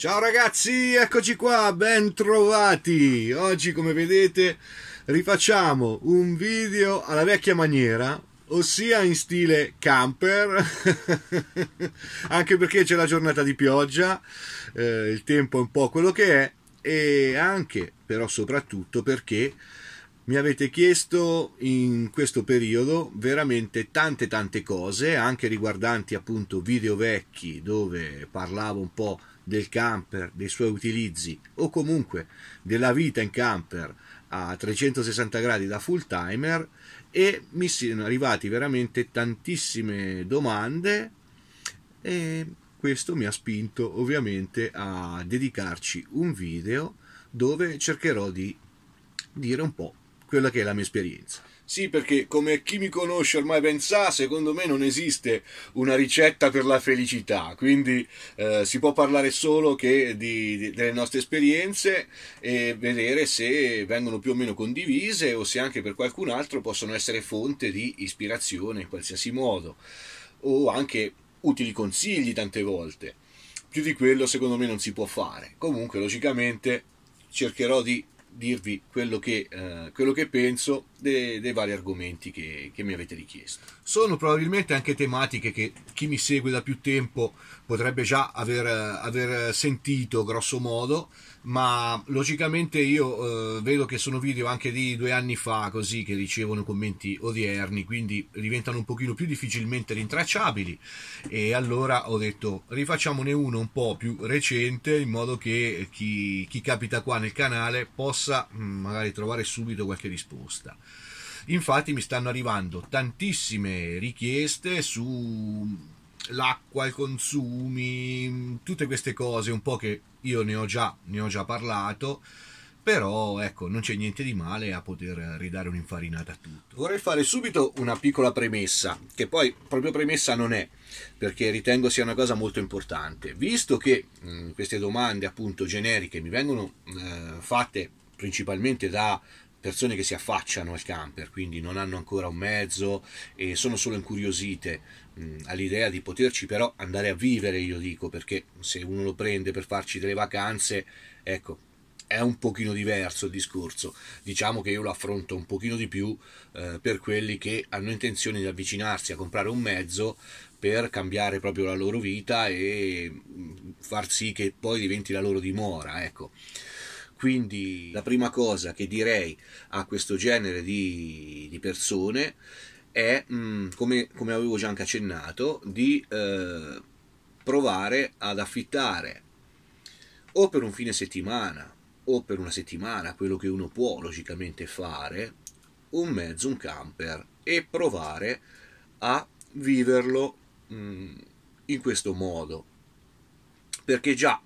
Ciao ragazzi, eccoci qua, bentrovati! Oggi come vedete rifacciamo un video alla vecchia maniera, ossia in stile camper, anche perché c'è la giornata di pioggia, eh, il tempo è un po' quello che è e anche però soprattutto perché mi avete chiesto in questo periodo veramente tante tante cose, anche riguardanti appunto video vecchi dove parlavo un po' del camper, dei suoi utilizzi o comunque della vita in camper a 360 gradi da full timer e mi sono arrivati veramente tantissime domande e questo mi ha spinto ovviamente a dedicarci un video dove cercherò di dire un po' quella che è la mia esperienza. Sì, perché come chi mi conosce ormai ben sa, secondo me non esiste una ricetta per la felicità, quindi eh, si può parlare solo di, di, delle nostre esperienze e vedere se vengono più o meno condivise o se anche per qualcun altro possono essere fonte di ispirazione in qualsiasi modo o anche utili consigli tante volte. Più di quello secondo me non si può fare. Comunque, logicamente, cercherò di dirvi quello che, eh, quello che penso dei, dei vari argomenti che, che, mi avete richiesto. Sono probabilmente anche tematiche che chi mi segue da più tempo potrebbe già aver, eh, aver sentito grosso modo, ma logicamente io eh, vedo che sono video anche di due anni fa così che ricevono commenti odierni quindi diventano un pochino più difficilmente rintracciabili e allora ho detto rifacciamone uno un po' più recente in modo che chi, chi capita qua nel canale possa mh, mm, magari trovare subito qualche risposta infatti mi stanno arrivando tantissime richieste su l'acqua, i consumi, tutte queste cose un po' che io ne ho già, ne ho già parlato però ecco non c'è niente di male a poter ridare un'infarinata a tutto vorrei fare subito una piccola premessa che poi proprio premessa non è perché ritengo sia una cosa molto importante visto che mh, mm, queste domande appunto generiche mi vengono eh, fatte principalmente da persone che si affacciano al camper, quindi non hanno ancora un mezzo e sono solo incuriosite mh, all'idea di poterci però andare a vivere, io dico, perché se uno lo prende per farci delle vacanze, ecco, è un pochino diverso il discorso. Diciamo che io lo affronto un pochino di più eh, per quelli che hanno intenzione di avvicinarsi a comprare un mezzo per cambiare proprio la loro vita e far sì che poi diventi la loro dimora, ecco. Quindi la prima cosa che direi a questo genere di, di persone è, mh, mm, come, come, avevo già anche accennato, di eh, provare ad affittare o per un fine settimana o per una settimana, quello che uno può logicamente fare, un mezzo, un camper e provare a viverlo mh, mm, in questo modo. Perché già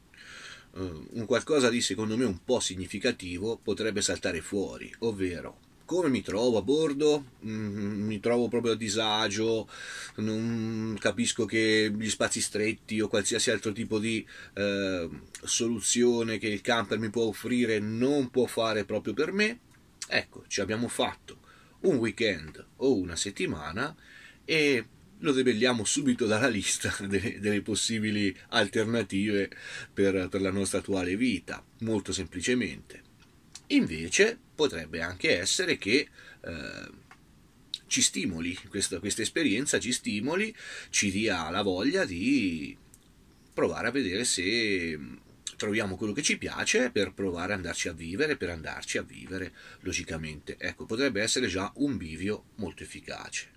Mm, un qualcosa di secondo me un po' significativo potrebbe saltare fuori, ovvero come mi trovo a bordo, mm, mi trovo proprio a disagio, non capisco che gli spazi stretti o qualsiasi altro tipo di eh, soluzione che il camper mi può offrire non può fare proprio per me. Ecco, ci abbiamo fatto un weekend o una settimana e lo debelliamo subito dalla lista delle, delle possibili alternative per, per la nostra attuale vita, molto semplicemente. Invece potrebbe anche essere che eh, ci stimoli, questa, questa esperienza ci stimoli, ci dia la voglia di provare a vedere se mm, troviamo quello che ci piace per provare ad andarci a vivere, per andarci a vivere logicamente. Ecco, potrebbe essere già un bivio molto efficace.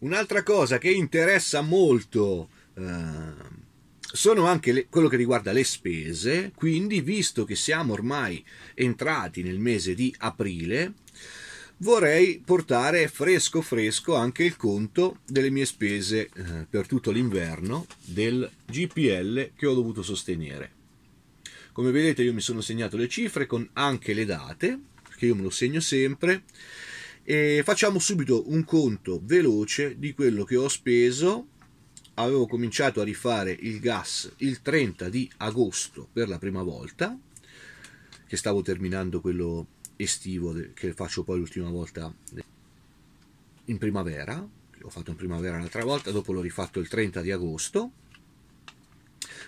Un'altra cosa che interessa molto eh, sono anche le, quello che riguarda le spese, quindi visto che siamo ormai entrati nel mese di aprile, vorrei portare fresco fresco anche il conto delle mie spese eh, per tutto l'inverno del GPL che ho dovuto sostenere. Come vedete io mi sono segnato le cifre con anche le date, perché io me lo segno sempre e facciamo subito un conto veloce di quello che ho speso. Avevo cominciato a rifare il gas il 30 di agosto per la prima volta, che stavo terminando quello estivo che faccio poi l'ultima volta in primavera. ho fatto in primavera un'altra volta, dopo l'ho rifatto il 30 di agosto.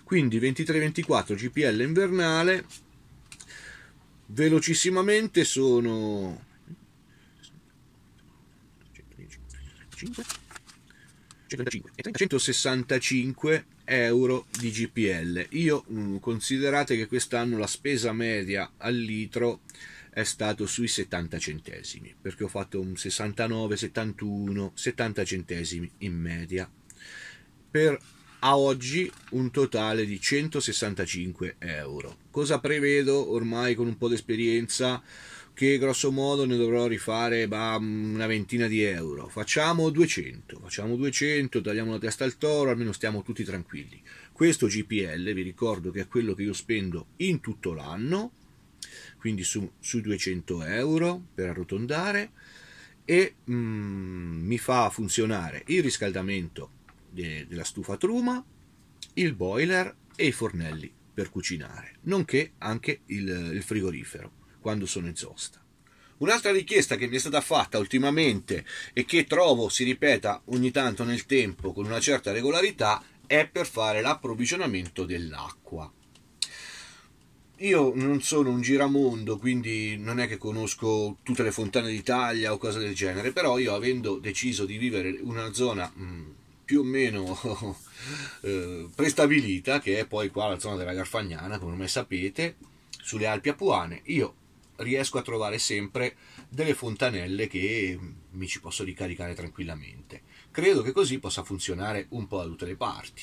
Quindi 23-24 GPL invernale, velocissimamente sono 135, 135 e 30, 165 euro di GPL. Io mm, considerate che quest'anno la spesa media al litro è stato sui 70 centesimi, perché ho fatto un 69, 71, 70 centesimi in media. Per a oggi un totale di 165 euro. Cosa prevedo ormai con un po' di esperienza? che grosso modo ne dovrò rifare bah, una ventina di euro. Facciamo 200, facciamo 200, tagliamo la testa al toro, almeno stiamo tutti tranquilli. Questo GPL, vi ricordo che è quello che io spendo in tutto l'anno, quindi su, su 200 euro per arrotondare, e mm, mi fa funzionare il riscaldamento de, della stufa truma, il boiler e i fornelli per cucinare, nonché anche il, il frigorifero quando sono in sosta. Un'altra richiesta che mi è stata fatta ultimamente e che trovo si ripeta ogni tanto nel tempo con una certa regolarità è per fare l'approvvigionamento dell'acqua. Io non sono un giramondo, quindi non è che conosco tutte le fontane d'Italia o cose del genere, però io avendo deciso di vivere in una zona mm, più o meno eh, prestabilita, che è poi qua la zona della Garfagnana, come ormai sapete, sulle Alpi Apuane, io riesco a trovare sempre delle fontanelle che mi ci posso ricaricare tranquillamente. Credo che così possa funzionare un po' da tutte le parti.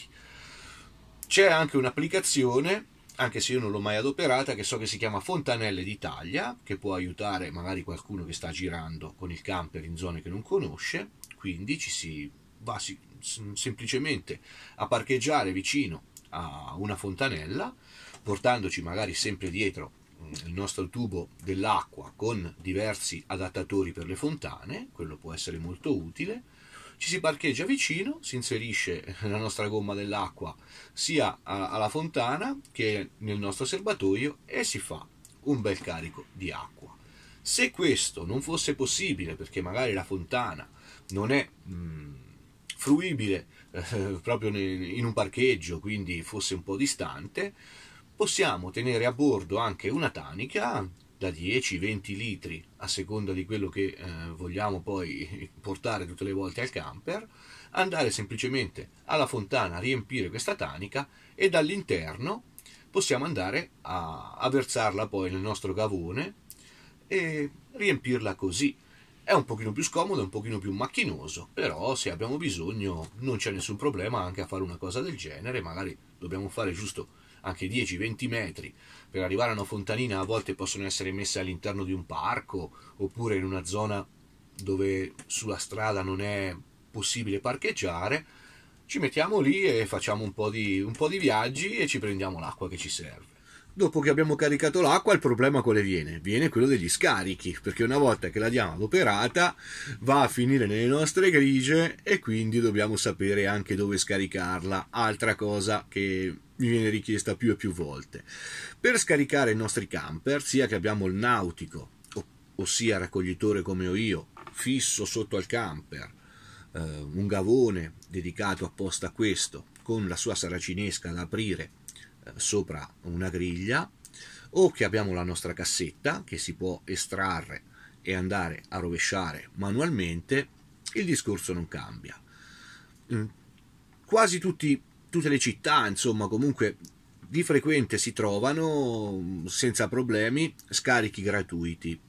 C'è anche un'applicazione, anche se io non l'ho mai adoperata, che so che si chiama Fontanelle d'Italia, che può aiutare magari qualcuno che sta girando con il camper in zone che non conosce, quindi ci si va semplicemente a parcheggiare vicino a una fontanella, portandoci magari sempre dietro il nostro tubo dell'acqua con diversi adattatori per le fontane, quello può essere molto utile. Ci si parcheggia vicino, si inserisce la nostra gomma dell'acqua sia alla fontana che nel nostro serbatoio e si fa un bel carico di acqua. Se questo non fosse possibile, perché magari la fontana non è mh, mm, fruibile eh, proprio in un parcheggio, quindi fosse un po' distante, possiamo tenere a bordo anche una tanica da 10-20 litri a seconda di quello che eh, vogliamo poi portare tutte le volte al camper, andare semplicemente alla fontana a riempire questa tanica e dall'interno possiamo andare a, a versarla poi nel nostro gavone e riempirla così. È un pochino più scomodo, un pochino più macchinoso, però se abbiamo bisogno non c'è nessun problema anche a fare una cosa del genere, magari dobbiamo fare giusto anche 10-20 metri per arrivare a una fontanina a volte possono essere messe all'interno di un parco oppure in una zona dove sulla strada non è possibile parcheggiare, ci mettiamo lì e facciamo un po' di, un po di viaggi e ci prendiamo l'acqua che ci serve. Dopo che abbiamo caricato l'acqua, il problema quale viene? Viene quello degli scarichi, perché una volta che la diamo all'operata va a finire nelle nostre grigie e quindi dobbiamo sapere anche dove scaricarla, altra cosa che mi viene richiesta più e più volte. Per scaricare i nostri camper, sia che abbiamo il nautico, ossia raccoglitore come ho io, fisso sotto al camper, eh, un gavone dedicato apposta a questo, con la sua saracinesca da aprire sopra una griglia o che abbiamo la nostra cassetta che si può estrarre e andare a rovesciare manualmente, il discorso non cambia. Mm, quasi tutti, tutte le città, insomma, comunque di frequente si trovano mm, senza problemi scarichi gratuiti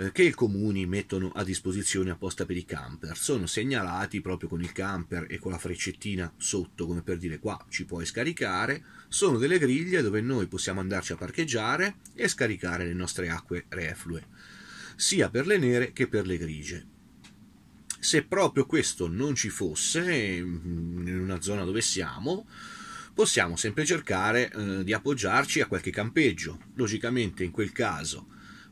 eh, che i comuni mettono a disposizione apposta per i camper. Sono segnalati proprio con il camper e con la freccettina sotto, come per dire qua ci puoi scaricare. Sono delle griglie dove noi possiamo andarci a parcheggiare e scaricare le nostre acque reflue, sia per le nere che per le grigie. Se proprio questo non ci fosse mm, in una zona dove siamo, possiamo sempre cercare eh, di appoggiarci a qualche campeggio. Logicamente in quel caso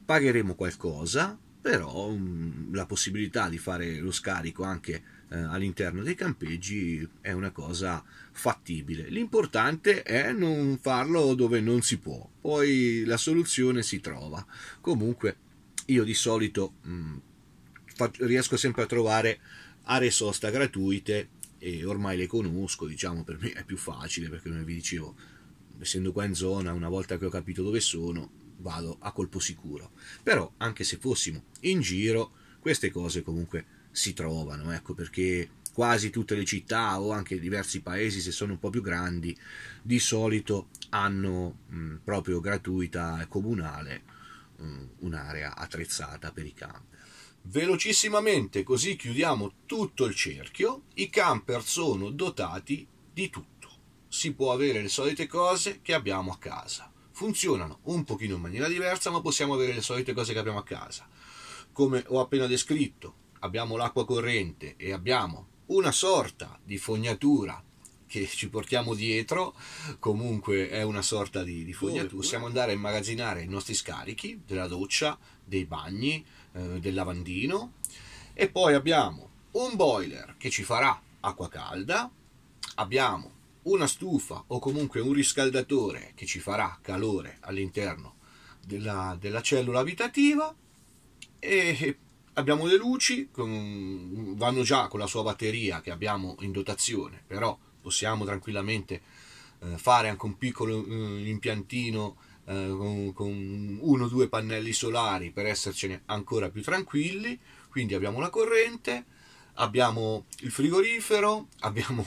pagheremo qualcosa, però mm, la possibilità di fare lo scarico anche eh, all'interno dei campeggi è una cosa fattibile. L'importante è non farlo dove non si può, poi la soluzione si trova. Comunque io di solito mh, mm, faccio, riesco sempre a trovare aree sosta gratuite e ormai le conosco, diciamo per me è più facile perché come vi dicevo, essendo qua in zona, una volta che ho capito dove sono, vado a colpo sicuro. Però anche se fossimo in giro, queste cose comunque si trovano, ecco perché quasi tutte le città o anche diversi paesi, se sono un po' più grandi, di solito hanno mh, proprio gratuita e comunale mh, un'area attrezzata per i camper. Velocissimamente, così chiudiamo tutto il cerchio, i camper sono dotati di tutto. Si può avere le solite cose che abbiamo a casa funzionano un pochino in maniera diversa, ma possiamo avere le solite cose che abbiamo a casa. Come ho appena descritto, abbiamo l'acqua corrente e abbiamo una sorta di fognatura che ci portiamo dietro, comunque è una sorta di, di fognatura. Possiamo andare a immagazzinare i nostri scarichi della doccia, dei bagni, eh, del lavandino e poi abbiamo un boiler che ci farà acqua calda, abbiamo una stufa o comunque un riscaldatore che ci farà calore all'interno della, della cellula abitativa e abbiamo le luci, con, vanno già con la sua batteria che abbiamo in dotazione, però possiamo tranquillamente eh, fare anche un piccolo eh, impiantino eh, con, con uno o due pannelli solari per essercene ancora più tranquilli, quindi abbiamo la corrente, abbiamo il frigorifero, abbiamo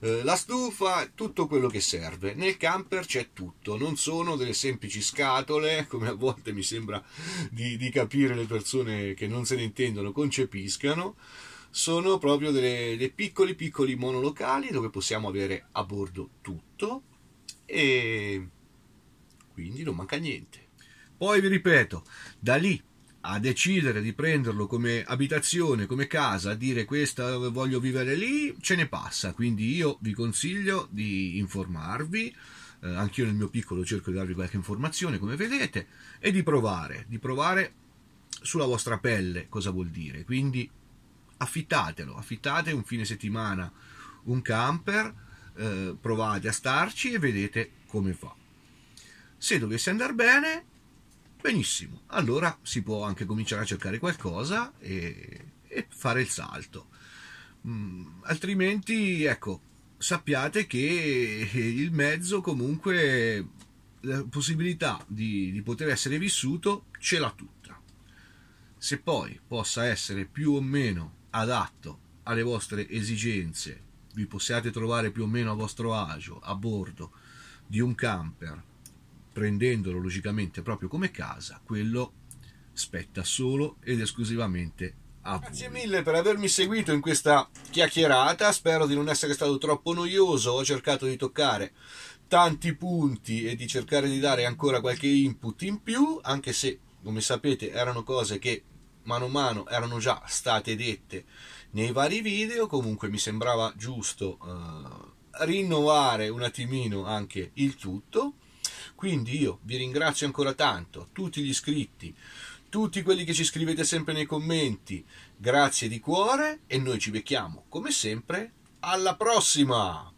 eh, la stufa, tutto quello che serve. Nel camper c'è tutto, non sono delle semplici scatole, come a volte mi sembra di, di capire le persone che non se ne intendono concepiscano. Sono proprio dei piccoli piccoli monolocali dove possiamo avere a bordo tutto e quindi non manca niente. Poi vi ripeto, da lì a decidere di prenderlo come abitazione, come casa, a dire questa voglio vivere lì, ce ne passa. Quindi io vi consiglio di informarvi, eh, anch'io nel mio piccolo cerco di darvi qualche informazione, come vedete, e di provare, di provare sulla vostra pelle cosa vuol dire. Quindi affittatelo, affittate un fine settimana un camper, eh, provate a starci e vedete come fa. Se dovesse andare bene, Benissimo, allora si può anche cominciare a cercare qualcosa e, e fare il salto. Mm, altrimenti, ecco, sappiate che il mezzo comunque la possibilità di, di poter essere vissuto ce l'ha tutta. Se poi possa essere più o meno adatto alle vostre esigenze, vi possiate trovare più o meno a vostro agio a bordo di un camper prendendolo logicamente proprio come casa, quello spetta solo ed esclusivamente a voi. Grazie mille per avermi seguito in questa chiacchierata, spero di non essere stato troppo noioso, ho cercato di toccare tanti punti e di cercare di dare ancora qualche input in più, anche se come sapete erano cose che mano a mano erano già state dette nei vari video, comunque mi sembrava giusto eh, rinnovare un attimino anche il tutto quindi io vi ringrazio ancora tanto, tutti gli iscritti, tutti quelli che ci scrivete sempre nei commenti. Grazie di cuore e noi ci becchiamo, come sempre, alla prossima!